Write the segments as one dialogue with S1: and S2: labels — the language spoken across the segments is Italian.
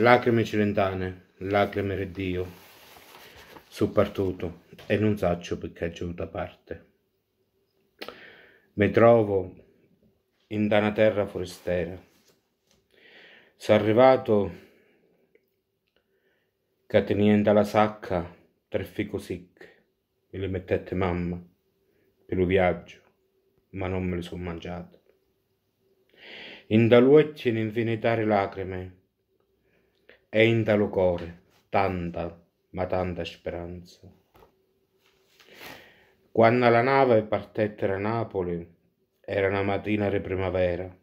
S1: Lacrime cilentane, lacrime reddio, su partuto e non saccio perché è giunta parte. Mi trovo in una terra forestiera. Sono arrivato che teniendo la sacca tre fico sicche, me le mettette mamma per il viaggio, ma non me le sono mangiate. In da lui c'è un'infinità di lacrime e in talo cuore tanta, ma tanta speranza. Quando la nave partette da Napoli, era una mattina di primavera,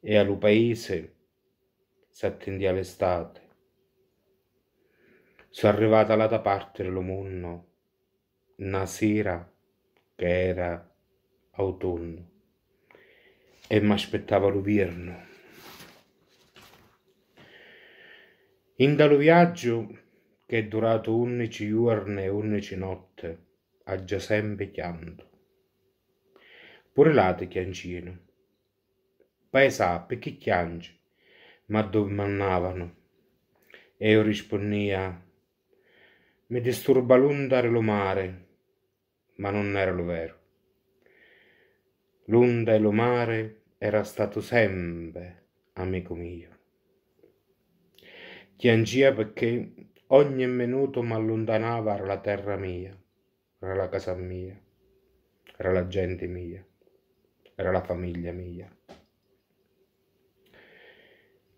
S1: e al paese si s'attendia l'estate. Sono arrivata da parte mondo, una sera che era autunno, e mi aspettava l'uvierno. In Indalo viaggio, che è durato undici giorni e undici notte, ha già sempre chianto. Pure late chiancino. Paesà, perché chiangi? Ma domandavano. E io rispondia, mi disturba l'onda e lo mare, ma non era lo vero. L'onda e lo mare era stato sempre amico mio piangia perché ogni minuto mi allontanava dalla terra mia, dalla casa mia, dalla gente mia, dalla famiglia mia.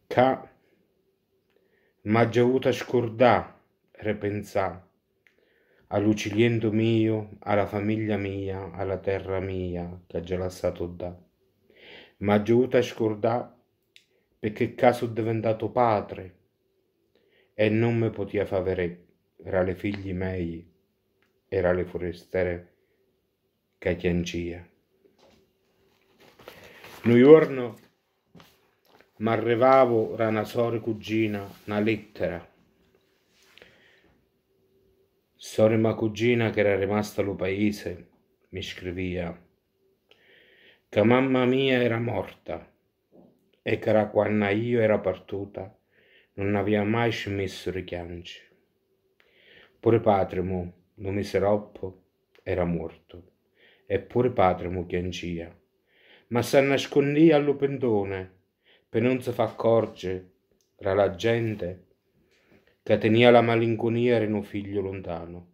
S1: Ca m'ha dovuta scordare e pensare all'ucciliento mio, alla famiglia mia, alla terra mia che già l'ha da. Ma già giuta scordà perché caso diventato padre, e non mi poteva favere tra le figli miei e tra le forestere che chiancia. Un giorno m'arrivavo ra una sore cugina una lettera. Sore ma cugina che era rimasta al paese mi scriveva che mamma mia era morta e che era quando io era partuta non aveva mai smesso di piangere. Pure padre mo, non miseroppo, era morto, eppure Patremo mo piangia, ma si nascondia pendone per non si fa accorgere tra la gente che tenia la malinconia di un figlio lontano.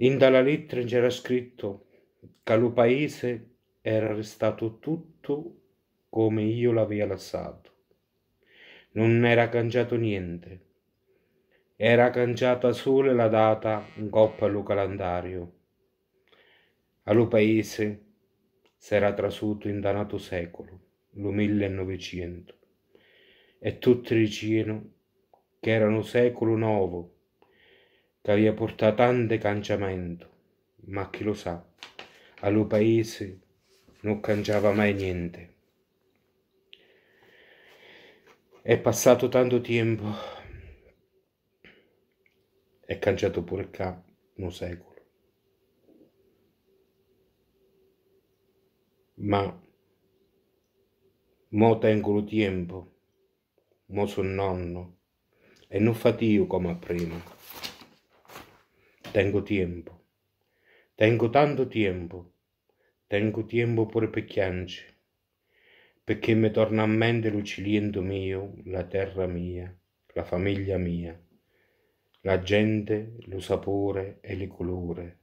S1: In dalla lettera c'era scritto che lo paese era restato tutto come io l'avevo lasciato. Non era cangiato niente. Era cangiata solo la data in coppa al calendario. Allo paese s'era trasuto in danato secolo, lo 1900, e tutti dicevano che erano secolo nuovo, che aveva portato tante cangiamento, ma chi lo sa, allo paese non cangiava mai niente. È passato tanto tempo. È cangiato pure il capo, un secolo. Ma mo tengo lo tempo, mo son nonno, e non fatico come prima. Tengo tempo, tengo tanto tempo, tengo tempo pure per chianci perché mi torna a mente l'ucciliento mio, la terra mia, la famiglia mia, la gente, lo sapore e le colore,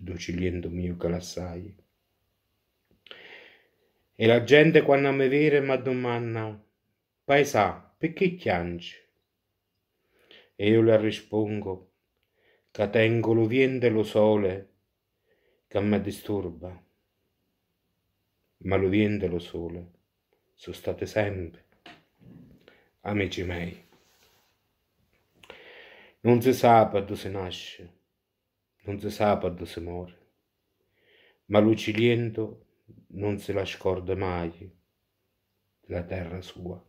S1: l'ucciliento mio che l'assai. E la gente quando mi vede mi domanda, paesà, perché piangi? E io le rispondo, che tengo lo viento e lo sole, che mi disturba, ma lo viento e lo sole sono state sempre, amici miei. Non si sa quando si nasce, non si sa quando si muore, ma l'ucciliento non se la scorda mai, della terra sua.